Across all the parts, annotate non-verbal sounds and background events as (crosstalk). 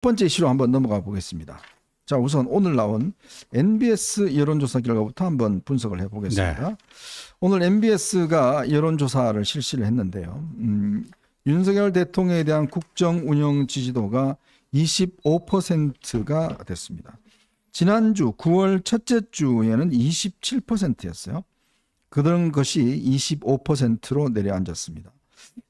번째 이슈로 한번 넘어가 보겠습니다. 자, 우선 오늘 나온 NBS 여론조사 결과부터 한번 분석을 해보겠습니다. 네. 오늘 NBS가 여론조사를 실시를 했는데요. 음, 윤석열 대통령에 대한 국정 운영 지지도가 25%가 됐습니다. 지난주 9월 첫째 주에는 27%였어요. 그런 것이 25%로 내려앉았습니다.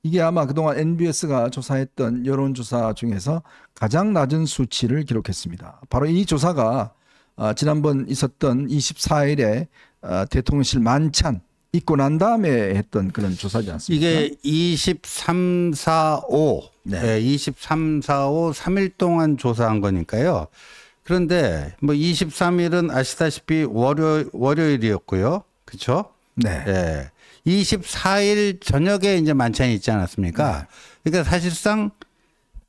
이게 아마 그동안 NBS가 조사했던 여론조사 중에서 가장 낮은 수치를 기록했습니다. 바로 이 조사가 아, 지난번 있었던 24일에 아, 대통령실 만찬 입고난 다음에 했던 그런 조사지 않습니까? 이게 23, 4, 5. 네. 네 23, 4, 5, 3일 동안 조사한 거니까요. 그런데 뭐 23일은 아시다시피 월요, 월요일이었고요. 그렇죠? 네. 네. 24일 저녁에 이제 만찬이 있지 않았습니까? 네. 그러니까 사실상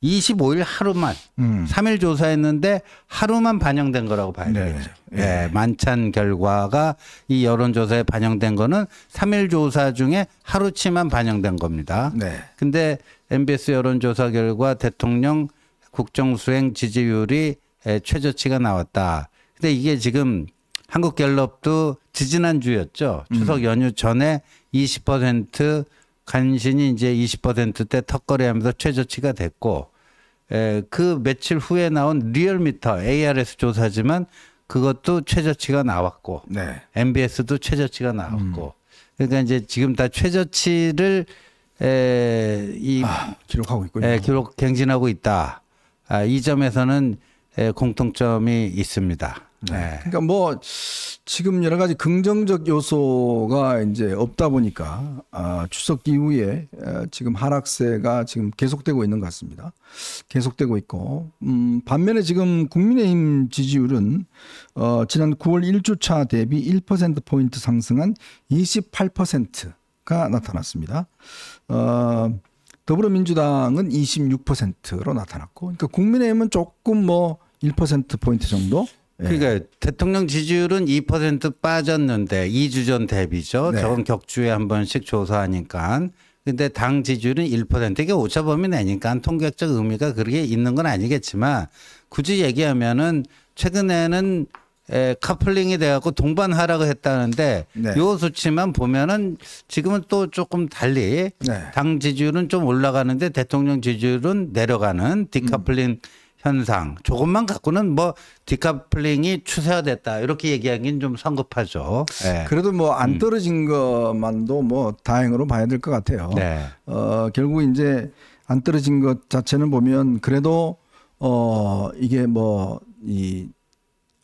25일 하루만 음. 3일 조사했는데 하루만 반영된 거라고 봐야 네. 되겠죠. 네. 네. 만찬 결과가 이 여론조사에 반영된 거는 3일 조사 중에 하루치만 반영된 겁니다. 네. 근데 MBS 여론조사 결과 대통령 국정수행 지지율이 최저치가 나왔다. 근데 이게 지금 한국갤럽도 지지난주였죠. 추석 음. 연휴 전에 20% 간신히 이제 20%대 턱걸이하면서 최저치가 됐고 에, 그 며칠 후에 나온 리얼미터 ARS 조사지만 그것도 최저치가 나왔고 네. MBS도 최저치가 나왔고 음. 그러니까 이제 지금 다 최저치를 에, 이 아, 기록하고 있군요. 에, 기록 갱신하고 있다. 아, 이 점에서는 에, 공통점이 있습니다. 네. 네. 그러니까 뭐 지금 여러 가지 긍정적 요소가 이제 없다 보니까 아, 추석 이후에 아, 지금 하락세가 지금 계속되고 있는 것 같습니다. 계속되고 있고 음, 반면에 지금 국민의힘 지지율은 어, 지난 9월 1주차 대비 1% 포인트 상승한 28%가 나타났습니다. 어, 더불어민주당은 26%로 나타났고, 그러니까 국민의힘은 조금 뭐 1% 포인트 정도 네. 그러니까 네. 대통령 지지율은 2% 빠졌는데 2주 전 대비죠. 네. 저건 격주에 한 번씩 조사하니까. 근데 당 지지율은 1% 이게 오차범위 내니까 통계적 의미가 그렇게 있는 건 아니겠지만 굳이 얘기하면은 최근에는 에, 카플링이 돼갖고 동반 하라고 했다는데 네. 요 수치만 보면은 지금은 또 조금 달리 네. 당 지지율은 좀 올라가는데 대통령 지지율은 내려가는 디카플링 음. 현상 조금만 갖고는 뭐 디카플링이 추세화됐다 이렇게 얘기하기는 좀 성급하죠. 네. 그래도 뭐안 음. 떨어진 음. 것만도 뭐 다행으로 봐야 될 것 같아요. 네. 어, 결국 이제 안 떨어진 것 자체는 보면 그래도 어 이게 뭐이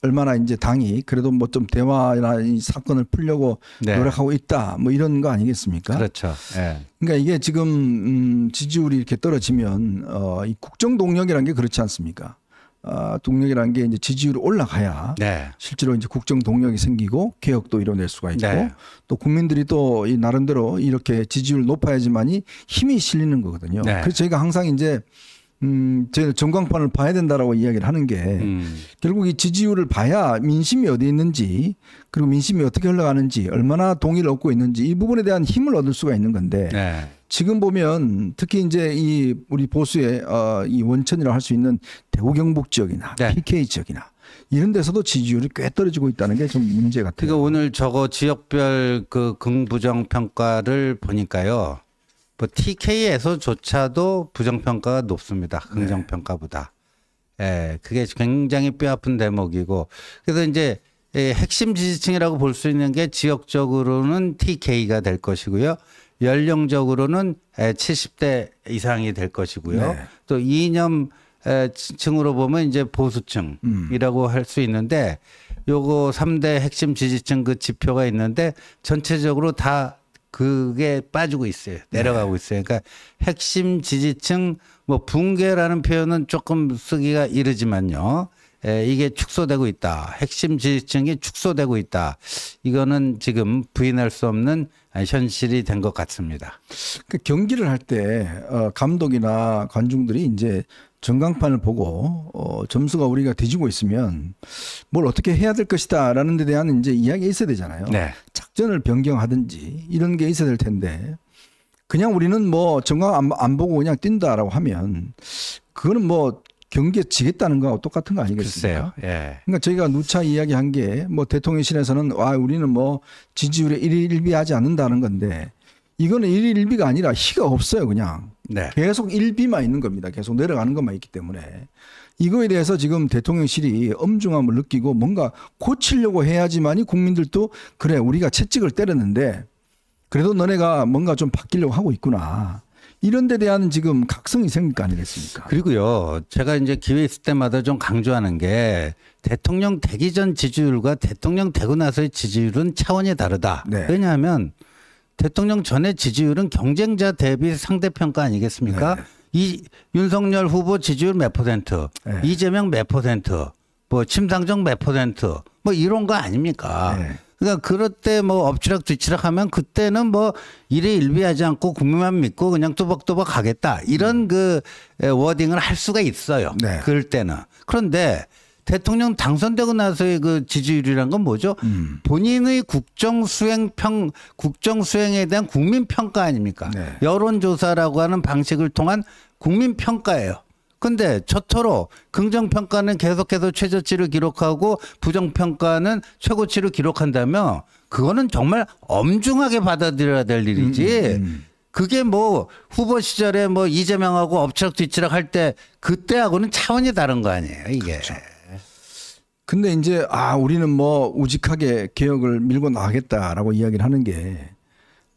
얼마나 이제 당이 그래도 뭐 좀 대화나 이 사건을 풀려고 네. 노력하고 있다 뭐 이런 거 아니겠습니까? 그렇죠. 네. 그러니까 이게 지금 음 지지율이 이렇게 떨어지면 어 이 국정 동력이라는 게 그렇지 않습니까? 아 동력이라는 게 이제 지지율이 올라가야 네. 실제로 이제 국정 동력이 생기고 개혁도 이뤄낼 수가 있고 네. 또 국민들이 또 이 나름대로 이렇게 지지율 높아야지만이 힘이 실리는 거거든요. 네. 그래서 저희가 항상 이제 음, 저희는 전광판을 봐야 된다라고 이야기를 하는 게 음. 결국 이 지지율을 봐야 민심이 어디 있는지 그리고 민심이 어떻게 흘러가는지 얼마나 동의를 얻고 있는지 이 부분에 대한 힘을 얻을 수가 있는 건데 네. 지금 보면 특히 이제 이 우리 보수의 어, 이 원천이라고 할 수 있는 대구 경북 지역이나 네. PK 지역이나 이런 데서도 지지율이 꽤 떨어지고 있다는 게 좀 문제 같아요. 그러니까 오늘 저거 지역별 그 긍부정 평가를 보니까요. 뭐 TK에서조차도 부정평가가 높습니다. 네. 긍정평가보다. 네. 예, 그게 굉장히 뼈 아픈 대목이고. 그래서 이제 예, 핵심 지지층이라고 볼 수 있는 게 지역적으로는 TK가 될 것이고요. 연령적으로는 70대 이상이 될 것이고요. 네. 또 이념 층으로 보면 이제 보수층이라고 음. 할수 있는데 요거 3대 핵심 지지층 그 지표가 있는데 전체적으로 다 그게 빠지고 있어요. 내려가고 네. 있어요. 그러니까 핵심 지지층 뭐 붕괴라는 표현은 조금 쓰기가 이르지만요. 이게 축소되고 있다. 핵심 지지층이 축소되고 있다. 이거는 지금 부인할 수 없는 현실이 된 것 같습니다. 그 경기를 할때 어, 감독이나 관중들이 이제 전광판을 보고 어, 점수가 우리가 뒤지고 있으면 뭘 어떻게 해야 될 것이다라는 데 대한 이제 이야기가 있어야 되잖아요. 네. 작전을 변경하든지 이런 게 있어야 될 텐데 그냥 우리는 뭐 전광 안, 안 보고 그냥 뛴다라고 하면 그거는 뭐 경기에 지겠다는 거하고 똑같은 거 아니겠습니까? 글쎄요. 예. 그러니까 저희가 누차 이야기한 게 뭐 대통령실에서는 와 우리는 뭐 지지율에 일일비하지 않는다는 건데 이거는 일일비가 아니라 희가 없어요 그냥 네. 계속 일비만 있는 겁니다. 계속 내려가는 것만 있기 때문에 이거에 대해서 지금 대통령실이 엄중함을 느끼고 뭔가 고치려고 해야지만이 국민들도 그래 우리가 채찍을 때렸는데 그래도 너네가 뭔가 좀 바뀌려고 하고 있구나. 이런 데 대한 지금 각성이 생길 거 아니겠습니까? 그리고요. 제가 이제 기회 있을 때마다 좀 강조하는 게 대통령 되기 전 지지율과 대통령 되고 나서의 지지율은 차원이 다르다. 네. 왜냐하면 대통령 전의 지지율은 경쟁자 대비 상대평가 아니겠습니까? 네. 이 윤석열 후보 지지율 몇 퍼센트, 네. 이재명 몇 퍼센트, 뭐 심상정 몇 퍼센트, 뭐 이런 거 아닙니까? 네. 그러니까 그럴 때 뭐 엎치락 뒤치락 하면 그때는 뭐 일에 일비하지 않고 국민만 믿고 그냥 또박또박 가겠다 이런 음. 그 워딩을 할 수가 있어요. 네. 그럴 때는 그런데 대통령 당선되고 나서의 그 지지율이란 건 뭐죠? 음. 본인의 국정 수행 평 국정 수행에 대한 국민 평가 아닙니까? 네. 여론 조사라고 하는 방식을 통한 국민 평가예요. 근데 첫터로 긍정평가는 계속해서 최저치를 기록하고 부정평가는 최고치를 기록한다면 그거는 정말 엄중하게 받아들여야 될 일이지. 음, 음. 음. 그게 뭐 후보 시절에 뭐 이재명하고 엎치락 뒤치락 할 때 그때하고는 차원이 다른 거 아니에요, 이게. 그렇죠. 근데 이제 아, 우리는 뭐 우직하게 개혁을 밀고 나가겠다라고 이야기를 하는 게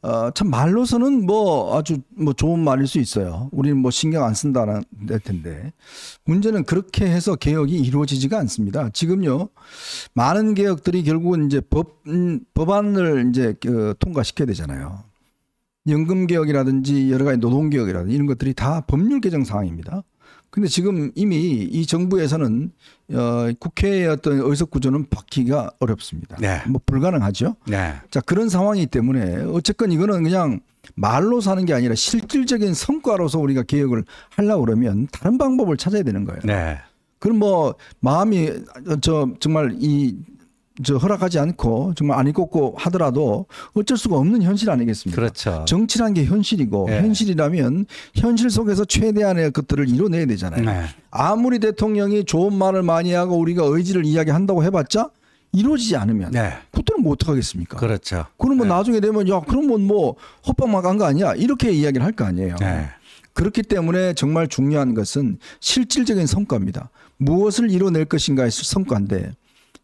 어, 참 말로서는 뭐 아주 뭐 좋은 말일 수 있어요. 우리는 뭐 신경 안 쓴다는 텐데 문제는 그렇게 해서 개혁이 이루어지지가 않습니다. 지금요 많은 개혁들이 결국은 이제 법 음, 법안을 이제 그, 통과시켜야 되잖아요. 연금 개혁이라든지 여러 가지 노동 개혁이라든지 이런 것들이 다 법률 개정 사항입니다. 근데 지금 이미 이 정부에서는 어, 국회의 어떤 의석 구조는 바뀌기가 어렵습니다. 네. 뭐 불가능하죠. 네. 자 그런 상황이기 때문에 어쨌건 이거는 그냥 말로 사는 게 아니라 실질적인 성과로서 우리가 개혁을 하려고 그러면 다른 방법을 찾아야 되는 거예요. 네. 그럼 뭐 마음이 저 정말 이저 허락하지 않고 정말 안 읽고 하더라도 어쩔 수가 없는 현실 아니겠습니까? 그렇죠. 정치란 게 현실이고 네. 현실이라면 현실 속에서 최대한의 것들을 이뤄내야 되잖아요. 네. 아무리 대통령이 좋은 말을 많이 하고 우리가 의지를 이야기한다고 해봤자 이루어지지 않으면 네. 그때는 뭐 어떡하겠습니까? 그렇죠. 그러면 뭐 네. 나중에 되면 야 그러면 뭐 헛방만 간 거 아니야 이렇게 이야기를 할 거 아니에요. 네. 그렇기 때문에 정말 중요한 것은 실질적인 성과입니다. 무엇을 이뤄낼 것인가의 성과인데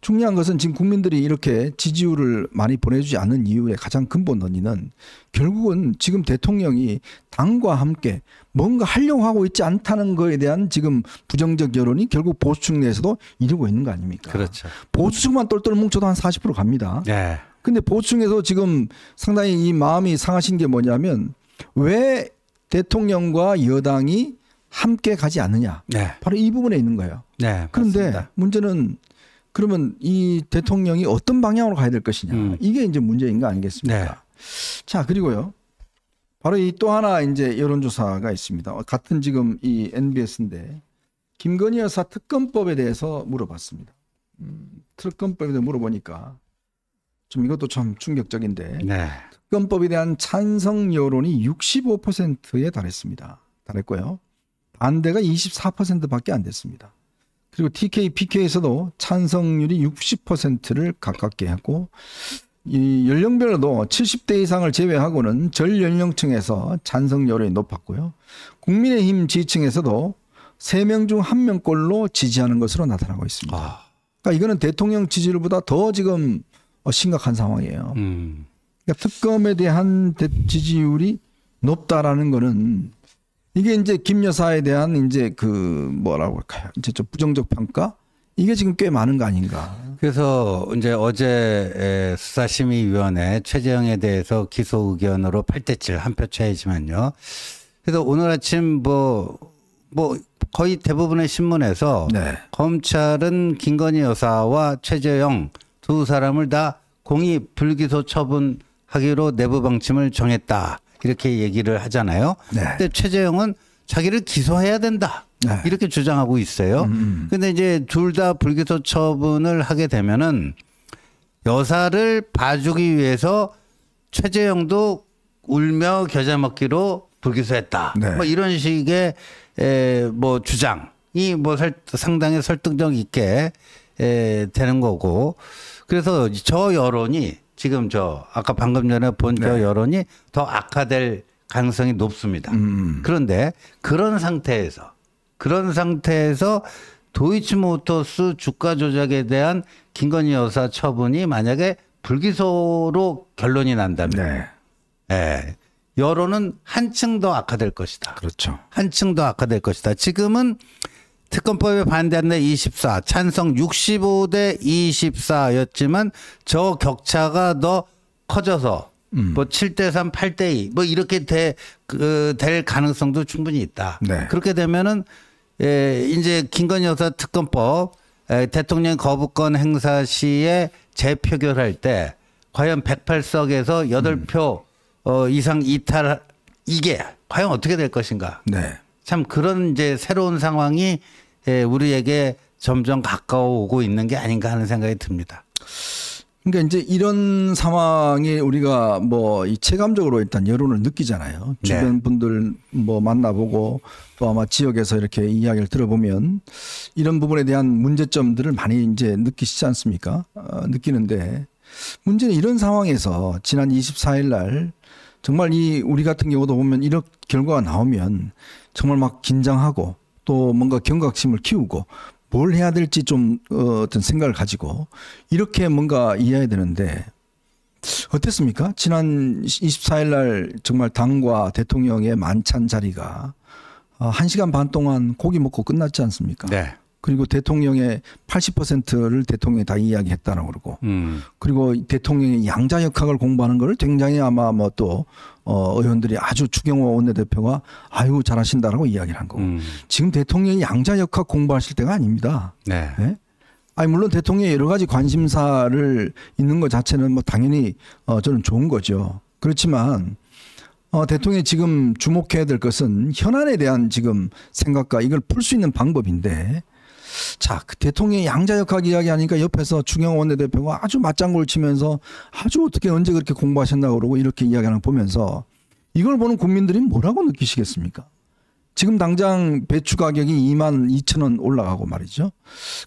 중요한 것은 지금 국민들이 이렇게 지지율을 많이 보내주지 않는 이유의 가장 근본 원인은 결국은 지금 대통령이 당과 함께 뭔가 하려고 하고 있지 않다는 거에 대한 지금 부정적 여론이 결국 보수층 내에서도 이루고 있는 거 아닙니까? 그렇죠. 보수층만 똘똘 뭉쳐도 한 40% 갑니다. 네. 근데 보수층에서 지금 상당히 이 마음이 상하신 게 뭐냐면 왜 대통령과 여당이 함께 가지 않느냐. 네. 바로 이 부분에 있는 거예요. 네, 그런데 문제는 그러면 이 대통령이 어떤 방향으로 가야 될 것이냐 음. 이게 이제 문제인 거 아니겠습니까? 네. 자 그리고요. 바로 이 또 하나 이제 여론조사가 있습니다. 같은 지금 이 NBS인데 김건희 여사 특검법에 대해서 물어봤습니다. 음, 특검법에 대해 물어보니까 좀 이것도 참 충격적인데 네. 특검법에 대한 찬성 여론이 65%에 달했습니다. 달했고요. 반대가 24%밖에 안 됐습니다. 그리고 TK, PK에서도 찬성률이 60%를 가깝게 했고이 연령별로도 70대 이상을 제외하고는 전 연령층에서 찬성률이 높았고요. 국민의힘 지지층에서도 3명 중 1명꼴로 지지하는 것으로 나타나고 있습니다. 아. 그러니까 이거는 대통령 지지율보다 더 지금 심각한 상황이에요. 음. 그러니까 특검에 대한 지지율이 높다라는 거는 이게 이제 김 여사에 대한 이제 그 뭐라고 할까요? 이제 좀 부정적 평가 이게 지금 꽤 많은 거 아닌가? 그래서 이제 어제 수사심의위원회 최재형에 대해서 기소 의견으로 8대7 한 표 차이지만요. 그래서 오늘 아침 뭐뭐 뭐 거의 대부분의 신문에서 네. 검찰은 김건희 여사와 최재형 두 사람을 다 공익 불기소 처분하기로 내부 방침을 정했다. 이렇게 얘기를 하잖아요. 네. 근데 최재형은 자기를 기소해야 된다. 네. 이렇게 주장하고 있어요. 음. 음. 근데 이제 둘 다 불기소 처분을 하게 되면은 여사를 봐주기 위해서 최재형도 울며 겨자 먹기로 불기소했다. 네. 뭐 이런 식의 에, 뭐 주장이 뭐 설, 상당히 설득력 있게 에, 되는 거고 그래서 저 여론이 지금 저 아까 방금 전에 본저 네. 여론이 더 악화될 가능성이 높습니다. 음. 음. 그런데 그런 상태에서 그런 상태에서 도이치모터스 주가 조작에 대한 김건희 여사 처분이 만약에 불기소로 결론이 난다면 네. 예, 여론은 한층 더 악화될 것이다. 그렇죠. 한층 더 악화될 것이다. 지금은 특검법에 반대한다 24, 찬성 65대 24였지만 저 격차가 더 커져서 음. 뭐 7대 3, 8대 2, 뭐 이렇게 돼, 그, 될 가능성도 충분히 있다. 네. 그렇게 되면은, 예, 이제 김건희 여사 특검법, 예, 대통령 거부권 행사 시에 재표결할 때, 과연 108석에서 8표 음. 어, 이상 이탈, 이게 과연 어떻게 될 것인가. 네. 참 그런 이제 새로운 상황이 예, 우리에게 점점 가까워 오고 있는 게 아닌가 하는 생각이 듭니다. 그러니까 이제 이런 상황에 우리가 뭐이 체감적으로 일단 여론을 느끼잖아요. 네. 주변 분들 뭐 만나보고 또 아마 지역에서 이렇게 이야기를 들어보면 이런 부분에 대한 문제점들을 많이 이제 느끼시지 않습니까? 어, 느끼는데 문제는 이런 상황에서 지난 24일 날 정말 이 우리 같은 경우도 보면 이런 결과가 나오면 정말 막 긴장하고 또 뭔가 경각심을 키우고 뭘 해야 될지 좀 어, 어떤 생각을 가지고 이렇게 뭔가 이해해야 되는데 어땠습니까? 지난 24일 날 정말 당과 대통령의 만찬 자리가 어, 한시간반 동안 고기 먹고 끝났지 않습니까? 네. 그리고 대통령의 80%를 대통령이 다 이야기했다라고 그러고 음. 그리고 대통령의 양자 역학을 공부하는 걸 굉장히 아마 뭐또 어, 의원들이 아주 추경호 원내대표가 아유 잘하신다라고 이야기를 한 거고 음. 지금 대통령이 양자 역학 공부하실 때가 아닙니다. 네. 네? 아니 물론 대통령의 여러 가지 관심사를 있는 것 자체는 뭐 당연히 어, 저는 좋은 거죠. 그렇지만 어, 대통령이 지금 주목해야 될 것은 현안에 대한 지금 생각과 이걸 풀 수 있는 방법인데 자, 그 대통령의 양자역학 이야기하니까 옆에서 중형 원내대표가 아주 맞장구를 치면서 아주 어떻게 언제 그렇게 공부하셨나 그러고 이렇게 이야기하는 걸 보면서 이걸 보는 국민들이 뭐라고 느끼시겠습니까? 지금 당장 배추 가격이 2만 2천 원 올라가고 말이죠.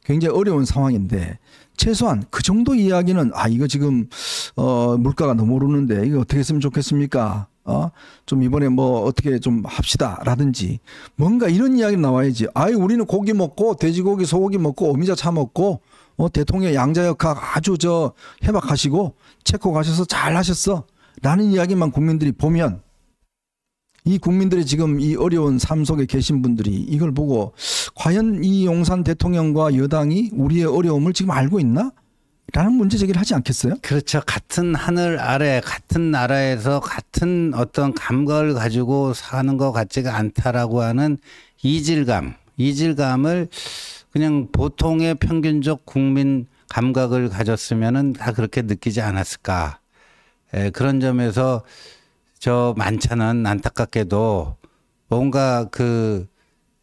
굉장히 어려운 상황인데 최소한 그 정도 이야기는 아 이거 지금 어 물가가 너무 오르는데 이거 어떻게 했으면 좋겠습니까? 어? 좀 이번에 뭐 어떻게 좀 합시다라든지 뭔가 이런 이야기 나와야지. 아이 우리는 고기 먹고 돼지고기 소고기 먹고 오미자 차 먹고 어 대통령 양자역학 아주 저 해박하시고 체코 가셔서 잘 하셨어. 라는 이야기만 국민들이 보면 이 국민들이 지금 이 어려운 삶 속에 계신 분들이 이걸 보고 과연 이 용산 대통령과 여당이 우리의 어려움을 지금 알고 있나? 라는 문제 제기를 하지 않겠어요? 그렇죠. 같은 하늘 아래 같은 나라에서 같은 어떤 감각을 가지고 사는 것 같지가 않다라고 하는 이질감, 이질감을 그냥 보통의 평균적 국민 감각을 가졌으면은 다 그렇게 느끼지 않았을까. 에, 예, 그런 점에서 저 만찬은 안타깝게도 뭔가 그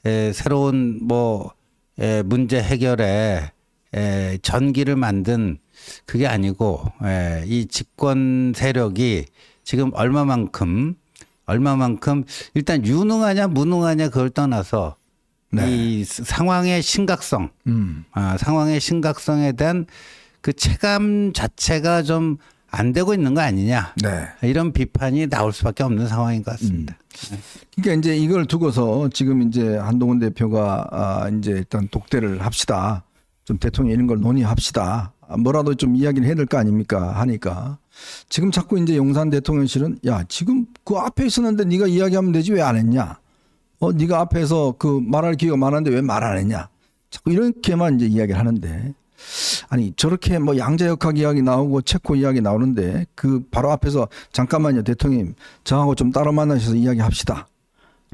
에, 예, 새로운 뭐 에, 예, 문제 해결에 에, 전기를 만든 그게 아니고 에, 이 집권 세력이 지금 얼마만큼 얼마만큼 일단 유능하냐 무능하냐 그걸 떠나서 네. 이 상황의 심각성, 음. 아, 상황의 심각성에 대한 그 체감 자체가 좀 안 되고 있는 거 아니냐 네. 이런 비판이 나올 수밖에 없는 상황인 것 같습니다. 음. 그러니까 이제 이걸 두고서 지금 이제 한동훈 대표가 아, 이제 일단 독대를 합시다. 좀 대통령 이런 걸 논의합시다. 뭐라도 좀 이야기를 해야 될 거 아닙니까 하니까 지금 자꾸 이제 용산 대통령실은 야 지금 그 앞에 있었는데 네가 이야기하면 되지 왜 안 했냐? 어 네가 앞에서 그 말할 기회가 많은데왜 말 안 했냐? 자꾸 이렇게만 이제 이야기를 하는데 아니 저렇게 뭐 양자역학 이야기 나오고 체코 이야기 나오는데 그 바로 앞에서 잠깐만요 대통령 저하고 좀 따로 만나셔서 이야기합시다.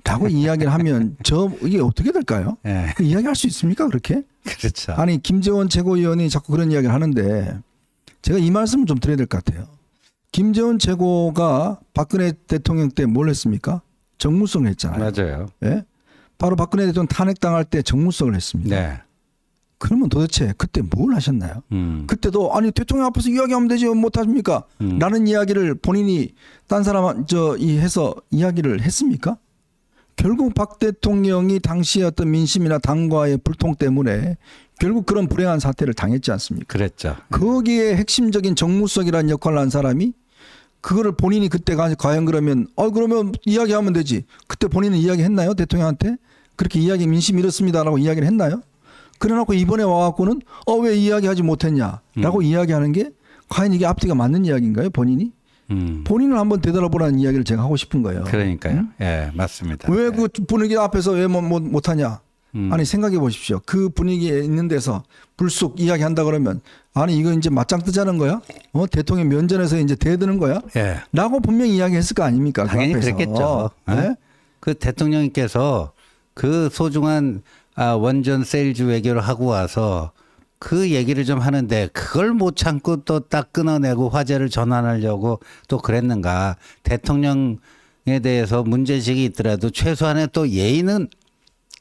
라고 이야기를 하면 저 이게 어떻게 될까요? 네. 이야기할 수 있습니까 그렇게? 그렇죠. 아니 김재원 최고위원이 자꾸 그런 이야기를 하는데 제가 이 말씀을 좀 드려야 될 것 같아요. 김재원 최고가 박근혜 대통령 때 뭘 했습니까? 정무성을 했잖아요. 맞아요. 예? 바로 박근혜 대통령 탄핵당할 때 정무성을 했습니다. 네. 그러면 도대체 그때 뭘 하셨나요? 음. 그때도 아니 대통령 앞에서 이야기하면 되지 뭐 못 하십니까? 음. 라는 이야기를 본인이 딴 사람 저이 해서 이야기를 했습니까? 결국 박 대통령이 당시의 어떤 민심이나 당과의 불통 때문에 결국 그런 불행한 사태를 당했지 않습니까? 그랬죠. 거기에 핵심적인 정무성이라는 역할을 한 사람이 그거를 본인이 그때 과연 그러면 어 그러면 이야기하면 되지. 그때 본인은 이야기했나요? 대통령한테 그렇게 이야기 민심 이렇습니다라고 이야기를 했나요? 그래놓고 이번에 와갖고는 어 왜 이야기하지 못했냐라고 음. 이야기하는 게 과연 이게 앞뒤가 맞는 이야기인가요? 본인이? 음. 본인을 한번 되돌아보라는 이야기를 제가 하고 싶은 거예요. 그러니까요. 응? 음? 예, 맞습니다. 왜그 예. 분위기 앞에서 왜못 못, 뭐, 뭐, 못하냐? 음. 아니 생각해 보십시오. 그 분위기에 있는 데서 불쑥 이야기한다 그러면 아니 이거 이제 맞짱 뜨자는 거야? 어 대통령 면전에서 이제 대드는 거야? 예. 라고 분명히 이야기했을 거 아닙니까? 그 당연히 그 그랬겠죠. 어? 어? 네? 그 대통령께서 그 소중한 아, 원전 세일즈 외교를 하고 와서 그 얘기를 좀 하는데 그걸 못 참고 또 딱 끊어내고 화제를 전환하려고 또 그랬는가. 대통령에 대해서 문제식이 있더라도 최소한의 또 예의는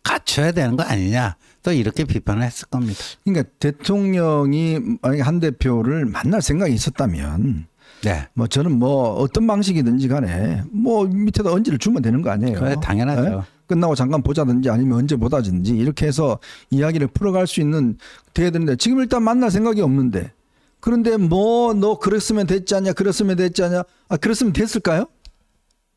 갖춰야 되는 거 아니냐. 또 이렇게 비판을 했을 겁니다. 그러니까 대통령이 한 대표를 만날 생각이 있었다면 네. 뭐 저는 뭐 어떤 방식이든지 간에 뭐 밑에다 언지를 주면 되는 거 아니에요. 그래, 당연하죠. 네? 끝나고 잠깐 보자든지 아니면 언제 보다든지 이렇게 해서 이야기를 풀어갈 수 있는 돼야 되는데 지금 일단 만날 생각이 없는데 그런데 뭐 너 그랬으면 됐지 않냐 그랬으면 됐지 않냐 아 그랬으면 됐을까요?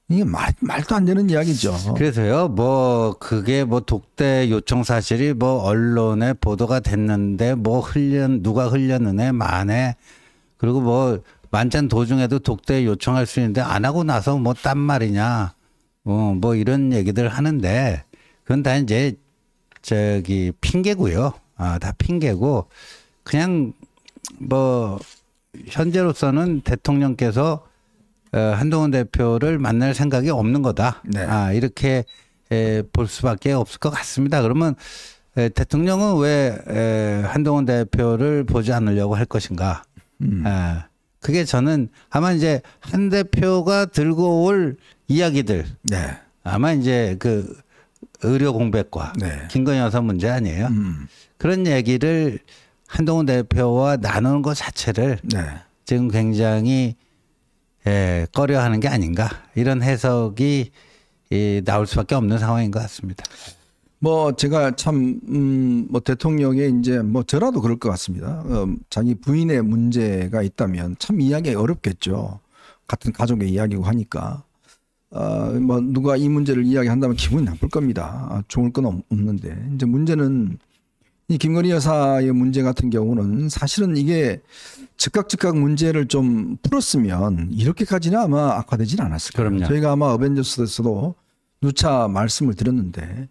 이게 말, 말도 안 되는 이야기죠. 그래서요, 뭐, 그게 뭐 독대 요청 사실이 뭐 언론에 보도가 됐는데 뭐 흘려, 누가 흘렸느냐, 만에. 그리고 뭐 만찬 도중에도 독대 요청할 수 있는데 안 하고 나서 뭐 딴 말이냐. 어, 뭐 이런 얘기들 하는데 그건 다 이제 저기 핑계고요. 아, 다 핑계고 그냥 뭐 현재로서는 대통령께서 어, 한동훈 대표를 만날 생각이 없는 거다. 네. 아, 이렇게 에, 볼 수밖에 없을 것 같습니다. 그러면 에, 대통령은 왜 에, 한동훈 대표를 보지 않으려고 할 것인가? 음. 에, 아, 그게 저는 아마 이제 한 대표가 들고 올 이야기들 네. 아마 이제 그 의료 공백과 네. 김건희 여사 문제 아니에요. 음. 그런 얘기를 한동훈 대표와 나누는 것 자체를 네. 지금 굉장히 예, 꺼려하는 게 아닌가 이런 해석이 예, 나올 수밖에 없는 상황인 것 같습니다. 뭐 제가 참뭐 음, 뭐, 대통령의 이제 뭐 저라도 그럴 것 같습니다. 어, 자기 부인의 문제가 있다면 참 이야기 어렵겠죠. 같은 가족의 이야기고 하니까 어, 뭐 누가 이 문제를 이야기한다면 기분이 나쁠 겁니다. 아, 좋을 건 없는데 이제 문제는 이 김건희 여사의 문제 같은 경우는 사실은 이게 즉각 즉각 문제를 좀 풀었으면 이렇게까지는 아마 악화되진 않았을 거예요. 그럼요. 저희가 아마 어벤져스에서도 누차 말씀을 드렸는데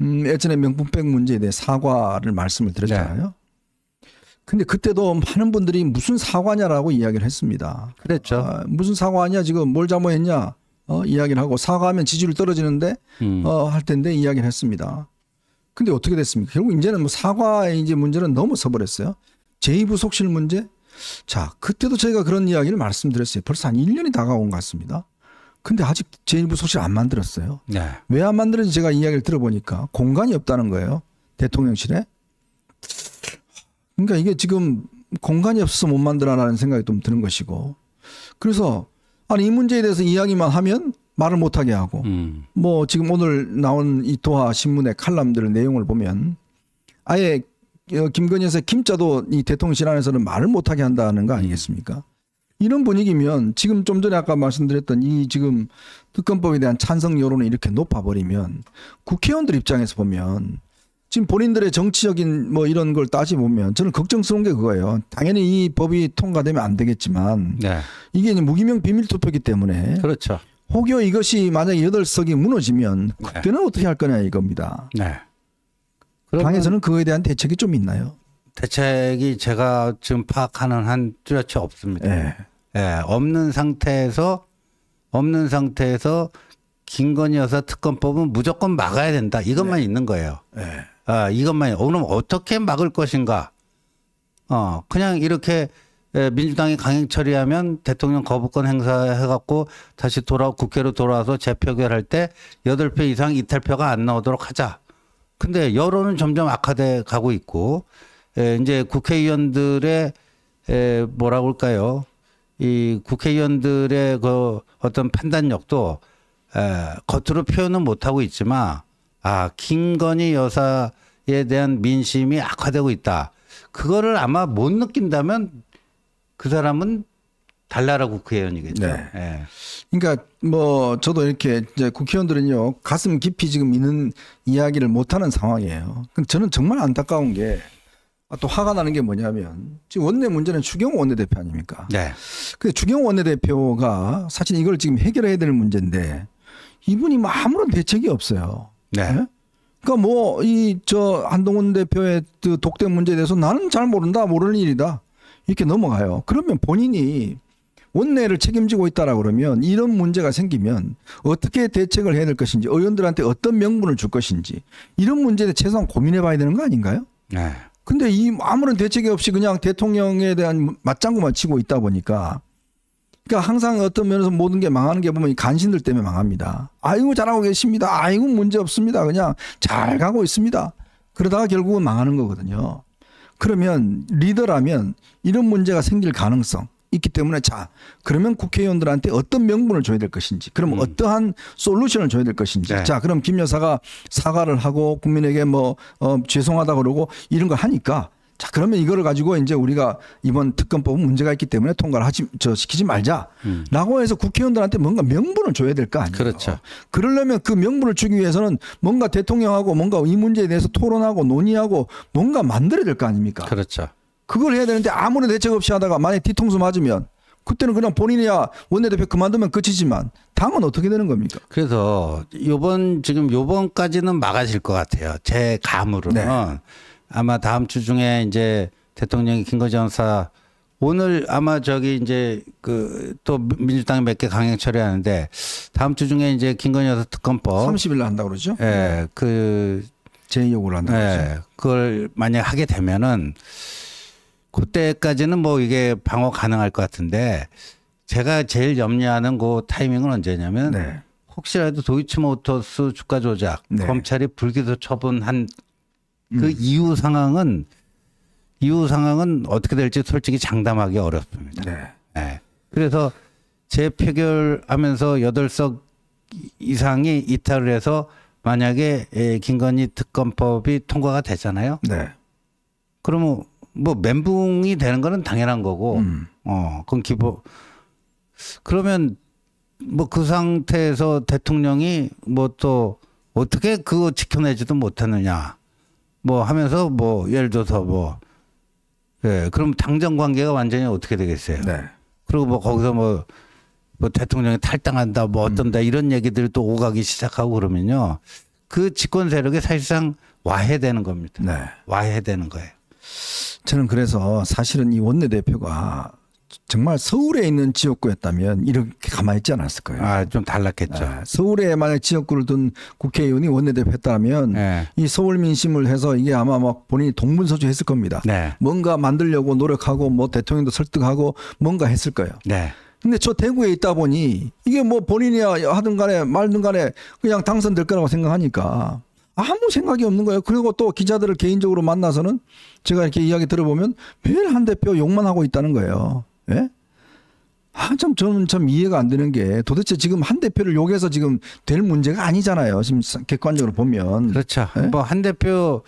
음, 예전에 명품백 문제에 대해 사과를 말씀을 드렸잖아요. 네. 근데 그때도 많은 분들이 무슨 사과냐라고 이야기를 했습니다. 그랬죠. 아, 무슨 사과냐 지금 뭘 잘못했냐 어, 이야기를 하고 사과하면 지지율 떨어지는데 음. 어, 할 텐데 이야기를 했습니다. 근데 어떻게 됐습니까? 결국 이제는 뭐 사과의 이제 문제는 넘어서 버렸어요. 제2부 속실 문제. 자, 그때도 저희가 그런 이야기를 말씀드렸어요. 벌써 한 1년이 다가온 것 같습니다. 근데 아직 제2부속실안 만들었어요. 네. 왜안 만들었는지 제가 이야기를 들어보니까 공간이 없다는 거예요. 대통령실에. 그러니까 이게 지금 공간이 없어서 못 만들어라는 생각이 좀 드는 것이고. 그래서 아니 이 문제에 대해서 이야기만 하면 말을 못하게 하고 음. 뭐 지금 오늘 나온 이토하 신문의 칼럼들의 내용을 보면 아예 어, 김건희 에서 김자도 이 대통령실 안에서는 말을 못하게 한다는 거 음. 아니겠습니까? 이런 분위기면 지금 좀 전에 아까 말씀드렸던 이 지금 특검법에 대한 찬성 여론이 이렇게 높아버리면 국회의원들 입장에서 보면 지금 본인들의 정치적인 뭐 이런 걸 따져보면 저는 걱정스러운 게 그거예요. 당연히 이 법이 통과되면 안 되겠지만 네. 이게 무기명 비밀 투표기 때문에 그렇죠. 혹여 이것이 만약에 여덟 석이 무너지면 네. 그때는 네. 어떻게 할 거냐 이겁니다. 네. 당에서는 그거에 대한 대책이 좀 있나요? 대책이 제가 지금 파악하는 한 뚜렷이 없습니다. 예. 네. 없는 상태에서 없는 상태에서 김건희 여사 특검법은 무조건 막아야 된다. 이것만 네. 있는 거예요. 예. 아, 이것만 어, 그럼 어떻게 막을 것인가? 어, 그냥 이렇게 민주당이 강행 처리하면 대통령 거부권 행사해갖고 다시 돌아 국회로 돌아와서 재표결할 때8덟표 이상 이탈표가 안 나오도록 하자. 근데 여론은 점점 악화돼 가고 있고 에, 이제 국회의원들의 에, 뭐라그럴까요이 국회의원들의 그 어떤 판단력도 에, 겉으로 표현은 못하고 있지만 아 김건희 여사에 대한 민심이 악화되고 있다. 그거를 아마 못 느낀다면 그 사람은 달나라 국회의원이겠죠. 그 네. 네. 그러니까 뭐 저도 이렇게 이제 국회의원들은요 가슴 깊이 지금 있는 이야기를 못하는 상황이에요. 근데 저는 정말 안타까운 게또 아, 화가 나는 게 뭐냐면 지금 원내 문제는 추경 원내대표 아닙니까? 네. 근데 추경 원내대표가 사실 이걸 지금 해결해야 될 문제인데 이분이 뭐 아무런 대책이 없어요. 네. 예? 그러니까 뭐이 저 한동훈 대표의 그 독대 문제에 대해서 나는 잘 모른다 모르는 일이다 이렇게 넘어가요. 그러면 본인이 원내를 책임지고 있다라 그러면 이런 문제가 생기면 어떻게 대책을 해야 될 것인지 의원들한테 어떤 명분을 줄 것인지 이런 문제에 최소한 고민해 봐야 되는 거 아닌가요? 네. 근데 이 아무런 대책이 없이 그냥 대통령에 대한 맞장구만 치고 있다 보니까 그러니까 항상 어떤 면에서 모든 게 망하는 게 보면 간신들 때문에 망합니다. 아이고 잘하고 계십니다. 아이고 문제 없습니다. 그냥 잘 가고 있습니다. 그러다가 결국은 망하는 거거든요. 그러면 리더라면 이런 문제가 생길 가능성 있기 때문에 자 그러면 국회의원들한테 어떤 명분을 줘야 될 것인지 그럼 음. 어떠한 솔루션을 줘야 될 것인지 네. 자 그럼 김 여사가 사과를 하고 국민에게 뭐 어, 죄송하다 그러고 이런 걸 하니까 자 그러면 이거를 가지고 이제 우리가 이번 특검법은 문제가 있기 때문에 통과를 하지 저 시키지 말자라고 음. 해서 국회의원들한테 뭔가 명분을 줘야 될 거 아니에요. 그렇죠. 그러려면 그 명분을 주기 위해서는 뭔가 대통령하고 뭔가 이 문제에 대해서 토론하고 논의하고 뭔가 만들어야 될 거 아닙니까? 그렇죠. 그걸 해야 되는데 아무런 대책 없이 하다가 만약 뒤통수 맞으면 그때는 그냥 본인이야 원내대표 그만두면 끝이지만 당은 어떻게 되는 겁니까? 그래서 요번 지금 요번까지는 막아질 것 같아요. 제 감으로는. 네. 아마 다음 주 중에 이제 대통령이 김거정 사 오늘 아마 저기 이제 그 또 민주당이 몇 개 강행 처리하는데 다음 주 중에 이제 김건희 여사 특검법 30일 한다 그러죠? 예. 네. 그 제의 요구를 한다 예, 그러죠. 그걸 만약 하게 되면은 그때까지는 뭐 이게 방어 가능할 것 같은데 제가 제일 염려하는 그 타이밍은 언제냐면 네. 혹시라도 도이치모터스 주가 조작 네. 검찰이 불기소 처분한 그 음. 이후 상황은 이후 상황은 어떻게 될지 솔직히 장담하기 어렵습니다. 네. 네. 그래서 재표결하면서 8석 이상이 이탈을 해서 만약에 예, 김건희 특검법이 통과가 되잖아요. 네. 그러면 뭐 멘붕이 되는 거는 당연한 거고, 음. 어, 그건 기본. 그러면 뭐 그 상태에서 대통령이 뭐 또 어떻게 그거 지켜내지도 못하느냐. 뭐 하면서 뭐 예를 들어서 뭐 예, 그럼 당정 관계가 완전히 어떻게 되겠어요? 네. 그리고 뭐 거기서 뭐, 뭐 대통령이 탈당한다 뭐 음. 어떤다 음. 이런 얘기들이 또 오가기 시작하고 그러면요. 그 집권 세력이 사실상 와해되는 겁니다. 네. 와해되는 거예요. 저는 그래서 사실은 이 원내대표가 정말 서울에 있는 지역구였다면 이렇게 가만히 있지 않았을 거예요. 아, 좀 달랐겠죠. 네. 아, 서울에 만약 지역구를 둔 국회의원이 원내대표 했다면 네. 이 서울 민심을 해서 이게 아마 막 본인이 동문서주 했을 겁니다. 네. 뭔가 만들려고 노력하고 뭐 대통령도 설득하고 뭔가 했을 거예요. 네. 근데 저 대구에 있다 보니 이게 뭐 본인이 야 하든 간에 말든 간에 그냥 당선될 거라고 생각하니까 아무 생각이 없는 거예요. 그리고 또 기자들을 개인적으로 만나서는 제가 이렇게 이야기 들어보면 매일 한 대표 욕만 하고 있다는 거예요. 예? 아, 참 저는 참 이해가 안 되는 게 도대체 지금 한 대표를 욕해서 지금 될 문제가 아니잖아요. 지금 객관적으로 보면. 그렇죠. 예? 뭐한 대표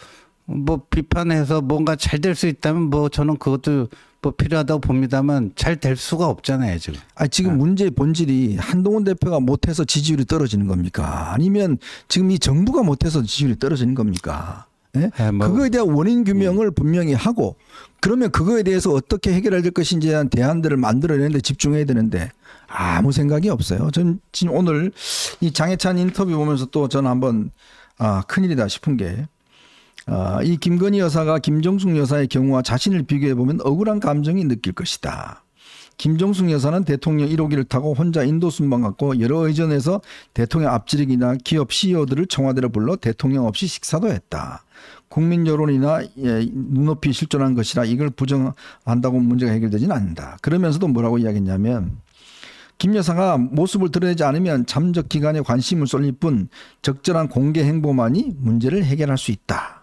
뭐 비판해서 뭔가 잘 될 수 있다면 뭐 저는 그것도 뭐 필요하다고 봅니다만 잘 될 수가 없잖아요 지금. 아 지금 아. 문제의 본질이 한동훈 대표가 못해서 지지율이 떨어지는 겁니까? 아니면 지금 이 정부가 못해서 지지율이 떨어지는 겁니까? 네? 뭐. 그거에 대한 원인 규명을 예. 분명히 하고 그러면 그거에 대해서 어떻게 해결할 것인지에 대한 대안들을 만들어내는데 집중해야 되는데 아무 생각이 없어요. 전 지금 오늘 이 장해찬 인터뷰 보면서 또 저는 한번 아, 큰일이다 싶은 게 아, 이 김건희 여사가 김정숙 여사의 경우와 자신을 비교해 보면 억울한 감정이 느낄 것이다. 김종숙 여사는 대통령 1호기를 타고 혼자 인도 순방 갔고 여러 의전에서 대통령 앞지르기나 기업 CEO들을 청와대로 불러 대통령 없이 식사도 했다. 국민 여론이나 예, 눈높이 실존한 것이라 이걸 부정한다고 문제가 해결되지는 않는다. 그러면서도 뭐라고 이야기했냐면 김 여사가 모습을 드러내지 않으면 잠적 기간에 관심을 쏠릴 뿐 적절한 공개 행보만이 문제를 해결할 수 있다.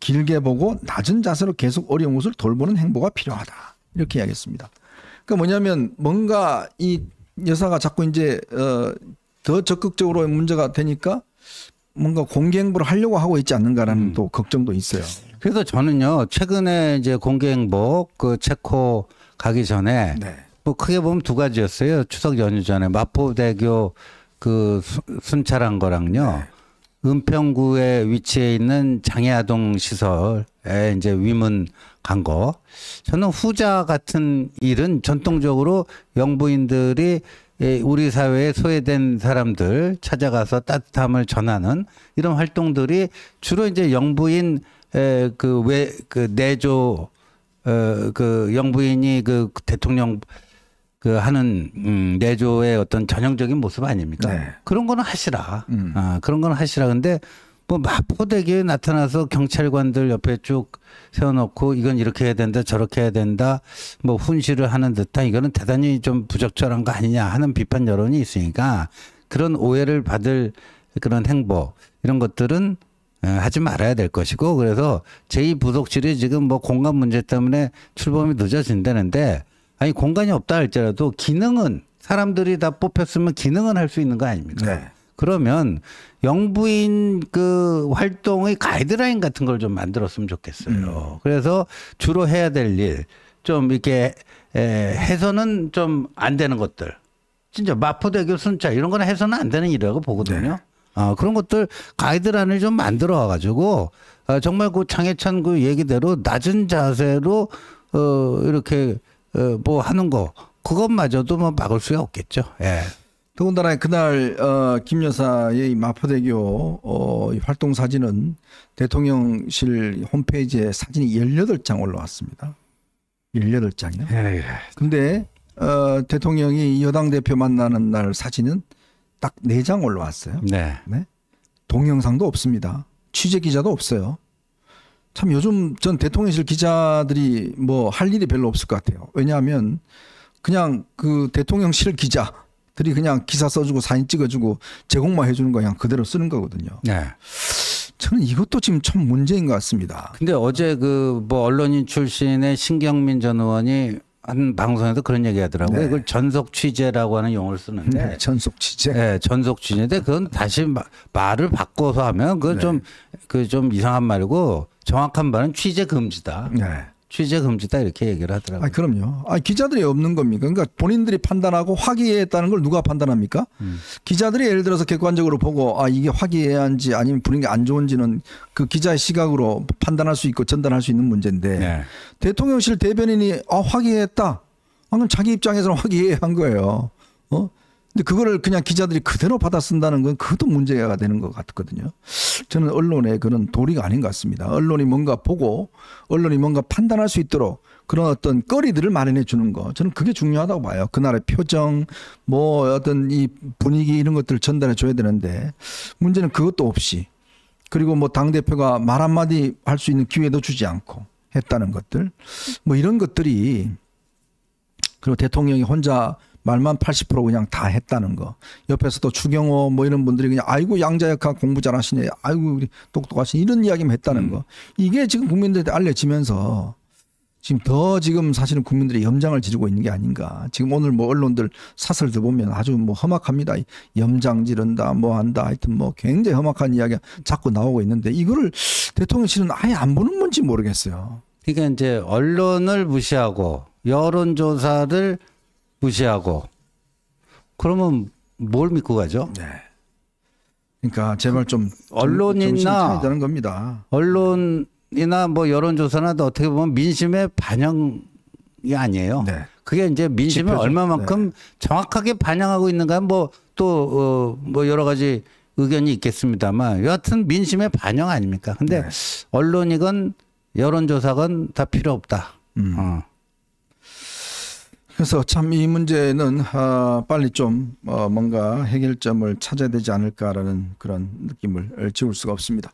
길게 보고 낮은 자세로 계속 어려운 것을 돌보는 행보가 필요하다. 이렇게 이야기했습니다. 그러니까 뭐냐면 뭔가 이 여사가 자꾸 이제 어, 더 적극적으로 문제가 되니까 뭔가 공개 행보를 하려고 하고 있지 않는가라는 음. 또 걱정도 있어요. 그래서 저는요 최근에 이제 공개 행보 그 체코 가기 전에 네. 뭐 크게 보면 두 가지였어요. 추석 연휴 전에 마포대교 그 순찰한 거랑요. 네. 은평구에 위치해 있는 장애아동 시설에 이제 위문 간 거. 저는 후자 같은 일은 전통적으로 영부인들이 예, 우리 사회에 소외된 사람들 찾아가서 따뜻함을 전하는 이런 활동들이 주로 이제 영부인 예, 그 외 그 내조 어, 그 영부인이 그 대통령 그 하는 음, 내조의 어떤 전형적인 모습 아닙니까? 네. 그런 거는 하시라. 음. 아, 그런 거는 하시라. 근데 뭐 마포대교에 나타나서 경찰관들 옆에 쭉 세워놓고 이건 이렇게 해야 된다, 저렇게 해야 된다, 뭐 훈시를 하는 듯한 이거는 대단히 좀 부적절한 거 아니냐 하는 비판 여론이 있으니까 그런 오해를 받을 그런 행보 이런 것들은 하지 말아야 될 것이고 그래서 제2부속실이 지금 뭐 공간 문제 때문에 출범이 늦어진다는데 아니 공간이 없다 할지라도 기능은 사람들이 다 뽑혔으면 기능은 할 수 있는 거 아닙니까? 네. 그러면 영부인 그 활동의 가이드라인 같은 걸 좀 만들었으면 좋겠어요. 음. 그래서 주로 해야 될 일, 좀 이렇게 에, 해서는 좀 안 되는 것들. 진짜 마포대교 순차 이런 거는 해서는 안 되는 일이라고 보거든요. 네. 아, 그런 것들 가이드라인을 좀 만들어 와가지고 아, 정말 그 장해찬 그 얘기대로 낮은 자세로 어, 이렇게 어, 뭐 하는 거 그것마저도 뭐 막을 수가 없겠죠. 예. 더군다나 그날 어, 김 여사의 마포대교 어, 활동 사진은 대통령실 홈페이지에 사진이 18장 올라왔습니다. 18장이요? 그런데 예, 예. 어, 대통령이 여당 대표 만나는 날 사진은 딱 4장 올라왔어요. 네. 네. 동영상도 없습니다. 취재 기자도 없어요. 참 요즘 전 대통령실 기자들이 뭐 할 일이 별로 없을 것 같아요. 왜냐하면 그냥 그 대통령실 기자들이 그냥 기사 써주고 사진 찍어주고 제공만 해주는 거 그냥 그대로 쓰는 거거든요. 네. 저는 이것도 지금 참 문제인 것 같습니다. 근데 어제 그 뭐 언론인 출신의 신경민 전 의원이 한방송에서 그런 얘기 하더라고요. 네. 이걸 전속 취재라고 하는 용어를 쓰는데. 네, 전속 취재. 네, 전속 취재인데 그건 다시 마, 말을 바꿔서 하면 그건 네. 좀 그좀 이상한 말이고 정확한 말은 취재 금지다. 네. 취재 금지다 이렇게 얘기를 하더라고요. 아, 그럼요. 아, 기자들이 없는 겁니까? 그러니까 본인들이 판단하고 화기애애했다는 걸 누가 판단합니까? 음. 기자들이 예를 들어서 객관적으로 보고 아 이게 화기애애한지 아니면 분위기 안 좋은지는 그 기자의 시각으로 판단할 수 있고 전달할 수 있는 문제인데 네. 대통령실 대변인이 아 화기애애했다. 아, 그럼 자기 입장에서는 (laughs) 화기애애한 거예요. 어? 근데 그거를 그냥 기자들이 그대로 받아 쓴다는 건 그것도 문제가 되는 것 같거든요. 저는 언론의 그런 도리가 아닌 것 같습니다. 언론이 뭔가 보고 언론이 뭔가 판단할 수 있도록 그런 어떤 거리들을 마련해 주는 거 저는 그게 중요하다고 봐요. 그나의 표정 뭐 어떤 이 분위기 이런 것들을 전달해 줘야 되는데 문제는 그것도 없이 그리고 뭐 당 대표가 말 한마디 할 수 있는 기회도 주지 않고 했다는 것들 뭐 이런 것들이 그리고 대통령이 혼자 말만 80% 그냥 다 했다는 거. 옆에서 또 추경호 뭐 이런 분들이 그냥 아이고 양자역학 공부 잘하시네. 아이고 우리 똑똑하시네. 이런 이야기만 했다는 음. 거. 이게 지금 국민들한테 알려지면서 지금 더 지금 사실은 국민들이 염장을 지르고 있는 게 아닌가. 지금 오늘 뭐 언론들 사설들 보면 아주 뭐 험악합니다. 염장 지른다, 뭐 한다, 하여튼 뭐 굉장히 험악한 이야기가 자꾸 나오고 있는데 이거를 대통령실은 아예 안 보는 건지 모르겠어요. 그러니까 이제 언론을 무시하고 여론조사를 무시하고 그러면 뭘 믿고 가죠? 네. 그러니까 제발 좀 언론이나 되는 겁니다. 언론이나 뭐 여론조사나 어떻게 보면 민심의 반영이 아니에요. 네. 그게 이제 민심을 얼마만큼 네. 정확하게 반영하고 있는가 뭐또뭐 어, 어뭐 여러 가지 의견이 있겠습니다만 여하튼 민심의 반영 아닙니까? 근데 네. 언론이건 여론조사건 다 필요 없다. 음. 어. 그래서 참 이 문제는 아, 빨리 좀 어, 뭔가 해결점을 찾아야 되지 않을까라는 그런 느낌을 지울 수가 없습니다.